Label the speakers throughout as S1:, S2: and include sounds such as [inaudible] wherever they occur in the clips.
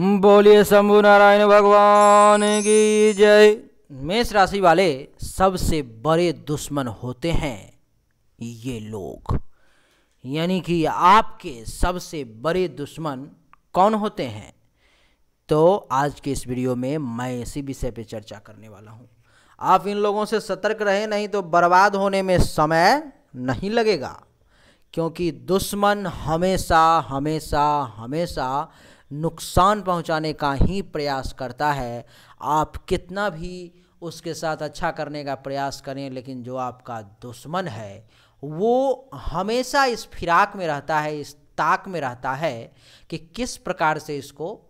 S1: बोलिए शंभु नारायण भगवान की जय मेष राशि वाले सबसे बड़े दुश्मन होते हैं ये लोग यानी कि आपके सबसे बड़े दुश्मन कौन होते हैं तो आज के इस वीडियो में मैं इसी विषय पर चर्चा करने वाला हूँ आप इन लोगों से सतर्क रहे नहीं तो बर्बाद होने में समय नहीं लगेगा क्योंकि दुश्मन हमेशा हमेशा हमेशा नुकसान पहुंचाने का ही प्रयास करता है आप कितना भी उसके साथ अच्छा करने का प्रयास करें लेकिन जो आपका दुश्मन है वो हमेशा इस फिराक में रहता है इस ताक में रहता है कि किस प्रकार से इसको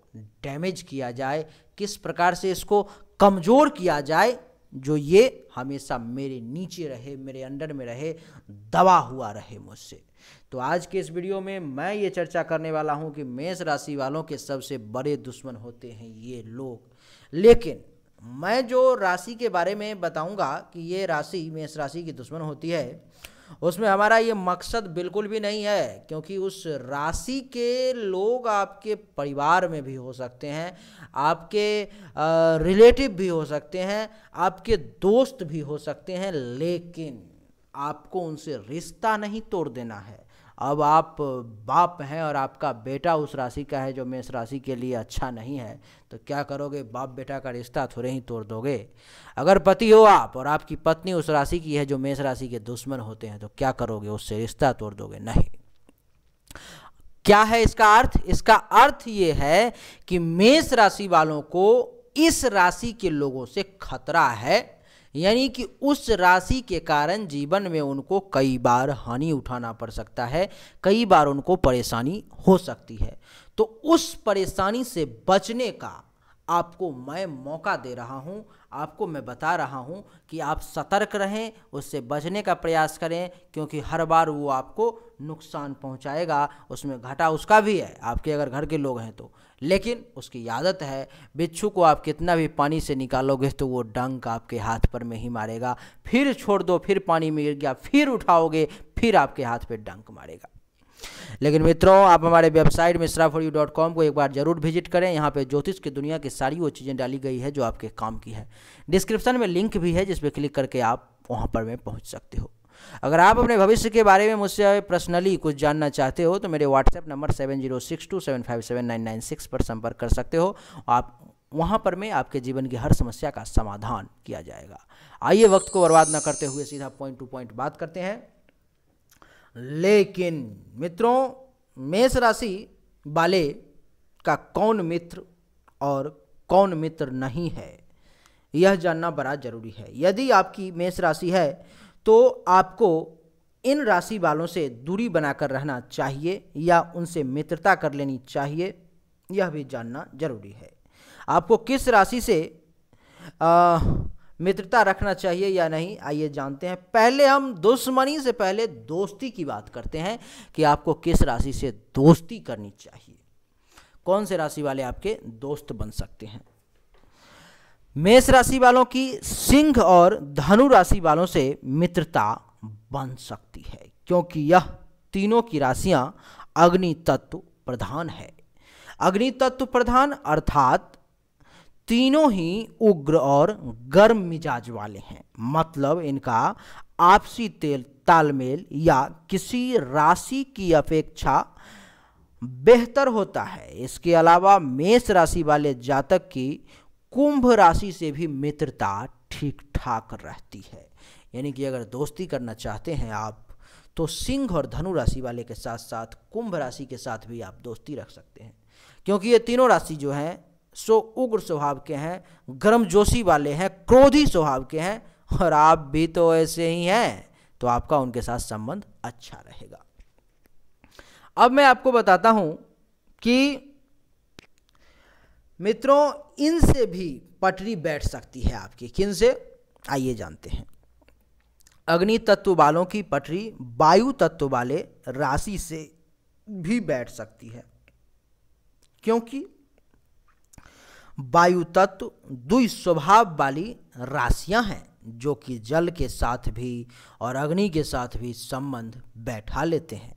S1: डैमेज किया जाए किस प्रकार से इसको कमज़ोर किया जाए जो ये हमेशा मेरे नीचे रहे मेरे अंडर में रहे दबा हुआ रहे मुझसे तो आज के इस वीडियो में मैं ये चर्चा करने वाला हूँ कि मेष राशि वालों के सबसे बड़े दुश्मन होते हैं ये लोग लेकिन मैं जो राशि के बारे में बताऊंगा कि ये राशि मेष राशि की दुश्मन होती है उसमें हमारा ये मकसद बिल्कुल भी नहीं है क्योंकि उस राशि के लोग आपके परिवार में भी हो सकते हैं आपके रिलेटिव भी हो सकते हैं आपके दोस्त भी हो सकते हैं लेकिन आपको उनसे रिश्ता नहीं तोड़ देना है अब आप बाप हैं और आपका बेटा उस राशि का है जो मेष राशि के लिए अच्छा नहीं है तो क्या करोगे बाप बेटा का रिश्ता थोड़े ही तोड़ दोगे अगर पति हो आप और आपकी पत्नी उस राशि की है जो मेष राशि के दुश्मन होते हैं तो क्या करोगे उससे रिश्ता तोड़ दोगे नहीं क्या है इसका अर्थ इसका अर्थ ये है कि मेष राशि वालों को इस राशि के लोगों से खतरा है यानी कि उस राशि के कारण जीवन में उनको कई बार हानि उठाना पड़ सकता है कई बार उनको परेशानी हो सकती है तो उस परेशानी से बचने का आपको मैं मौका दे रहा हूँ आपको मैं बता रहा हूँ कि आप सतर्क रहें उससे बचने का प्रयास करें क्योंकि हर बार वो आपको नुकसान पहुँचाएगा उसमें घाटा उसका भी है आपके अगर घर के लोग हैं तो लेकिन उसकी आदत है बिच्छू को आप कितना भी पानी से निकालोगे तो वो डंक आपके हाथ पर में ही मारेगा फिर छोड़ दो फिर पानी में गिर गया फिर उठाओगे फिर आपके हाथ पे डंक मारेगा लेकिन मित्रों आप हमारे website Mishra for you dot com को एक बार जरूर विजिट करें यहाँ पे ज्योतिष की दुनिया की सारी वो चीज़ें डाली गई है जो आपके काम की है डिस्क्रिप्शन में लिंक भी है जिस पर क्लिक करके आप वहाँ पर में पहुँच सकते हो अगर आप अपने भविष्य के बारे में मुझसे पर्सनली कुछ जानना चाहते हो तो मेरे WhatsApp number seven zero six two seven five seven nine nine six पर संपर्क कर सकते हो आप वहाँ पर मैं आपके जीवन की हर समस्या का समाधान किया जाएगा आइए वक्त को बर्बाद न करते हुए सीधा पॉइंट टू पॉइंट बात करते हैं लेकिन मित्रों मेष राशि वाले का कौन मित्र और कौन मित्र नहीं है यह जानना बड़ा जरूरी है यदि आपकी मेष राशि है तो आपको इन राशि वालों से दूरी बनाकर रहना चाहिए या उनसे मित्रता कर लेनी चाहिए यह भी जानना जरूरी है आपको किस राशि से आ, मित्रता रखना चाहिए या नहीं आइए जानते हैं पहले हम दुश्मनी से पहले दोस्ती की बात करते हैं कि आपको किस राशि से दोस्ती करनी चाहिए कौन से राशि वाले आपके दोस्त बन सकते हैं मेष राशि वालों की सिंह और धनु राशि वालों से मित्रता बन सकती है क्योंकि यह तीनों की राशियां अग्नि तत्व प्रधान है अग्नि तत्व प्रधान अर्थात तीनों ही उग्र और गर्म मिजाज वाले हैं मतलब इनका आपसी तेल तालमेल या किसी राशि की अपेक्षा बेहतर होता है इसके अलावा मेष राशि वाले जातक की कुंभ राशि से भी मित्रता ठीक ठाक रहती है यानी कि अगर दोस्ती करना चाहते हैं आप तो सिंह और धनु राशि वाले के साथ साथ कुंभ राशि के साथ भी आप दोस्ती रख सकते हैं क्योंकि ये तीनों राशि जो हैं सो उग्र स्वभाव के हैं गर्मजोशी वाले हैं क्रोधी स्वभाव के हैं और आप भी तो ऐसे ही हैं तो आपका उनके साथ संबंध अच्छा रहेगा अब मैं आपको बताता हूं कि मित्रों इनसे भी पटरी बैठ सकती है आपकी किन से आइए जानते हैं अग्नि तत्व वालों की पटरी वायु तत्व वाले राशि से भी बैठ सकती है क्योंकि वायु तत्व दुई स्वभाव वाली राशियां हैं जो कि जल के साथ भी और अग्नि के साथ भी संबंध बैठा लेते हैं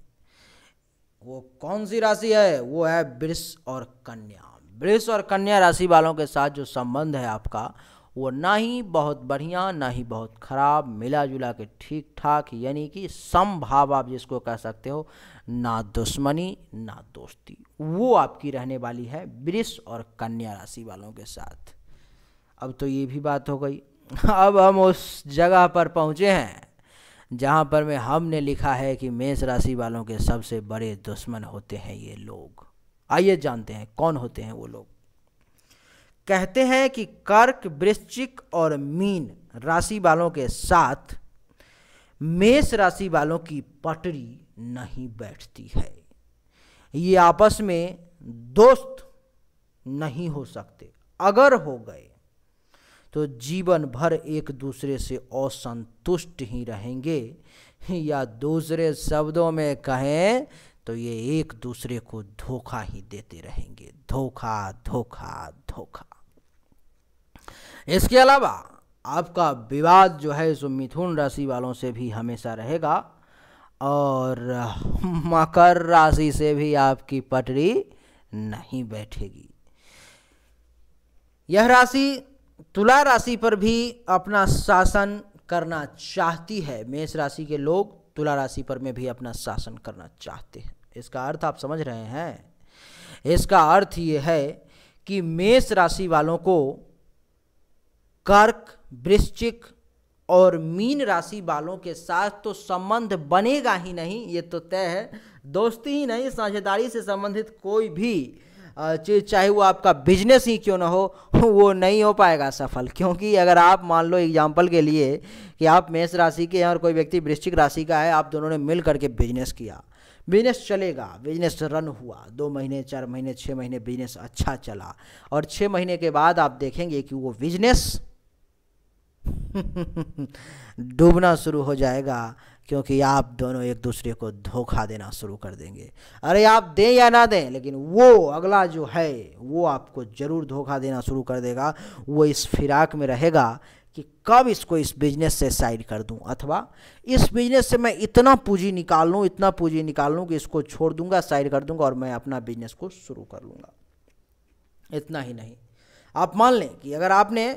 S1: वो कौन सी राशि है वो है वृष और कन्या वृष और कन्या राशि वालों के साथ जो संबंध है आपका वो ना ही बहुत बढ़िया ना ही बहुत खराब मिला जुला के ठीक ठाक यानी कि समभाव आप जिसको कह सकते हो ना दुश्मनी ना दोस्ती वो आपकी रहने वाली है वृष और कन्या राशि वालों के साथ अब तो ये भी बात हो गई अब हम उस जगह पर पहुँचे हैं जहाँ पर मैं हमने लिखा है कि मेष राशि वालों के सबसे बड़े दुश्मन होते हैं ये लोग आइए जानते हैं कौन होते हैं वो लोग कहते हैं कि कर्क वृश्चिक और मीन राशि वालों के साथ मेष राशि वालों की पटरी नहीं बैठती है ये आपस में दोस्त नहीं हो सकते अगर हो गए तो जीवन भर एक दूसरे से असंतुष्ट ही रहेंगे या दूसरे शब्दों में कहें तो ये एक दूसरे को धोखा ही देते रहेंगे धोखा धोखा धोखा इसके अलावा आपका विवाद जो है सो मिथुन राशि वालों से भी हमेशा रहेगा और [laughs] मकर राशि से भी आपकी पटरी नहीं बैठेगी यह राशि तुला राशि पर भी अपना शासन करना चाहती है मेष राशि के लोग तुला राशि पर में भी अपना शासन करना चाहते हैं इसका अर्थ आप समझ रहे हैं इसका अर्थ ये है कि मेष राशि वालों को कर्क वृश्चिक और मीन राशि वालों के साथ तो संबंध बनेगा ही नहीं ये तो तय है दोस्ती ही नहीं साझेदारी से संबंधित कोई भी चाहे वो आपका बिजनेस ही क्यों ना हो वो नहीं हो पाएगा सफल क्योंकि अगर आप मान लो एग्जाम्पल के लिए कि आप मेष राशि के हैं और कोई व्यक्ति वृश्चिक राशि का है आप दोनों ने मिल करके बिजनेस किया बिजनेस चलेगा बिजनेस रन हुआ दो महीने चार महीने छः महीने बिजनेस अच्छा चला और छः महीने के बाद आप देखेंगे कि वो बिजनेस [laughs] डूबना शुरू हो जाएगा क्योंकि आप दोनों एक दूसरे को धोखा देना शुरू कर देंगे अरे आप दें या ना दें लेकिन वो अगला जो है वो आपको ज़रूर धोखा देना शुरू कर देगा वो इस फिराक में रहेगा कि कब इसको इस बिजनेस से साइड कर दूं अथवा इस बिजनेस से मैं इतना पूंजी निकाल लूँ इतना पूंजी निकाल लूँ कि इसको छोड़ दूंगा साइड कर दूंगा और मैं अपना बिजनेस को शुरू कर लूँगा इतना ही नहीं आप मान लें कि अगर आपने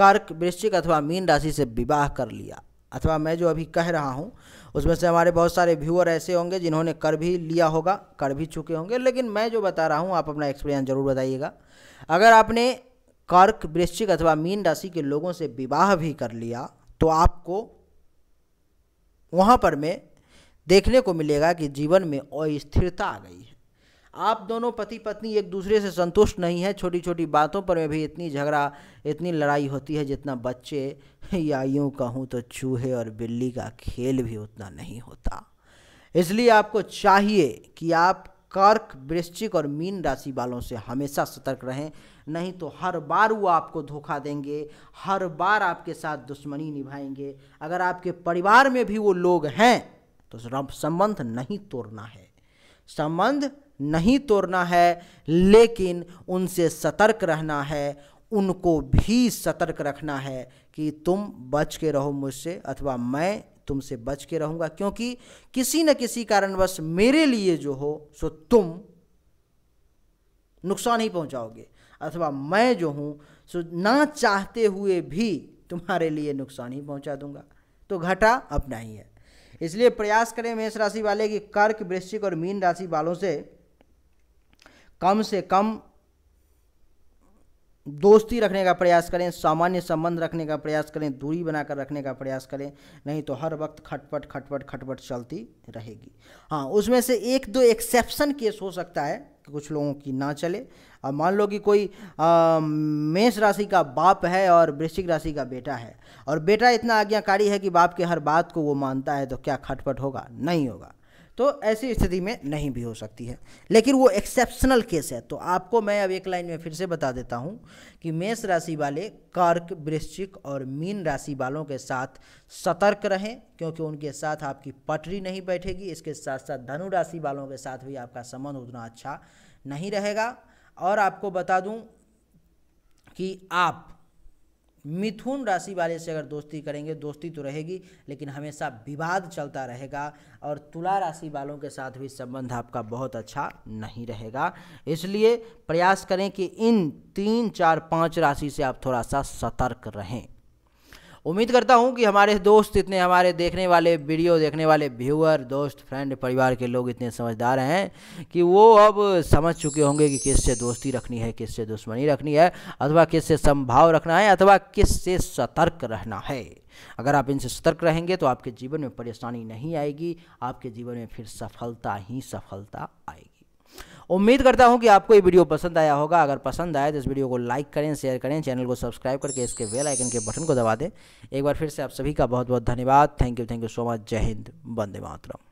S1: कर्क वृश्चिक अथवा मीन राशि से विवाह कर लिया अथवा मैं जो अभी कह रहा हूँ उसमें से हमारे बहुत सारे व्यूअर ऐसे होंगे जिन्होंने कर भी लिया होगा कर भी चुके होंगे लेकिन मैं जो बता रहा हूँ आप अपना एक्सपीरियंस जरूर बताइएगा अगर आपने कर्क वृश्चिक अथवा मीन राशि के लोगों से विवाह भी कर लिया तो आपको वहाँ पर में देखने को मिलेगा कि जीवन में अस्थिरता आ गई आप दोनों पति पत्नी एक दूसरे से संतुष्ट नहीं है छोटी छोटी बातों पर में भी इतनी झगड़ा इतनी लड़ाई होती है जितना बच्चे [laughs] या यूँ कहूँ तो चूहे और बिल्ली का खेल भी उतना नहीं होता इसलिए आपको चाहिए कि आप कर्क वृश्चिक और मीन राशि वालों से हमेशा सतर्क रहें नहीं तो हर बार वो आपको धोखा देंगे हर बार आपके साथ दुश्मनी निभाएंगे अगर आपके परिवार में भी वो लोग हैं तो संबंध नहीं तोड़ना है संबंध नहीं तोड़ना है लेकिन उनसे सतर्क रहना है उनको भी सतर्क रखना है कि तुम बच के रहो मुझसे अथवा मैं तुमसे बच के रहूँगा क्योंकि किसी न किसी कारणवश मेरे लिए जो हो सो तुम नुकसान ही पहुँचाओगे अथवा मैं जो हूँ सो ना चाहते हुए भी तुम्हारे लिए नुकसान ही पहुँचा दूंगा तो घटा अपना ही है इसलिए प्रयास करें मेष राशि वाले कि कर्क वृश्चिक और मीन राशि वालों से कम से कम दोस्ती रखने का प्रयास करें सामान्य संबंध रखने का प्रयास करें दूरी बनाकर रखने का प्रयास करें नहीं तो हर वक्त खटपट खटपट खटपट चलती रहेगी हाँ उसमें से एक दो एक्सेप्शन केस हो सकता है कि कुछ लोगों की ना चले अब मान लो कि कोई मेष राशि का बाप है और वृश्चिक राशि का बेटा है और बेटा इतना आज्ञाकारी है कि बाप के हर बात को वो मानता है तो क्या खटपट होगा नहीं होगा तो ऐसी स्थिति में नहीं भी हो सकती है लेकिन वो एक्सेप्शनल केस है तो आपको मैं अब एक लाइन में फिर से बता देता हूँ कि मेष राशि वाले कर्क वृश्चिक और मीन राशि वालों के साथ सतर्क रहें क्योंकि उनके साथ आपकी पटरी नहीं बैठेगी इसके साथ साथ धनु राशि वालों के साथ भी आपका संबंध उतना अच्छा नहीं रहेगा और आपको बता दूँ कि आप मिथुन राशि वाले से अगर दोस्ती करेंगे दोस्ती तो रहेगी लेकिन हमेशा विवाद चलता रहेगा और तुला राशि वालों के साथ भी संबंध आपका बहुत अच्छा नहीं रहेगा इसलिए प्रयास करें कि इन तीन चार पाँच राशि से आप थोड़ा सा सतर्क रहें उम्मीद करता हूँ कि हमारे दोस्त इतने हमारे देखने वाले वीडियो देखने वाले व्यूअर दोस्त फ्रेंड परिवार के लोग इतने समझदार हैं कि वो अब समझ चुके होंगे कि किससे दोस्ती रखनी है किससे दुश्मनी रखनी है अथवा किससे संभाव रखना है अथवा किससे सतर्क रहना है अगर आप इनसे सतर्क रहेंगे तो आपके जीवन में परेशानी नहीं आएगी आपके जीवन में फिर सफलता ही सफलता आएगी उम्मीद करता हूँ कि आपको ये वीडियो पसंद आया होगा अगर पसंद आया तो इस वीडियो को लाइक करें शेयर करें चैनल को सब्सक्राइब करके इसके वेल आइकन के बटन को दबा दें एक बार फिर से आप सभी का बहुत बहुत धन्यवाद thank you thank you so much जय हिंद वंदे मातरम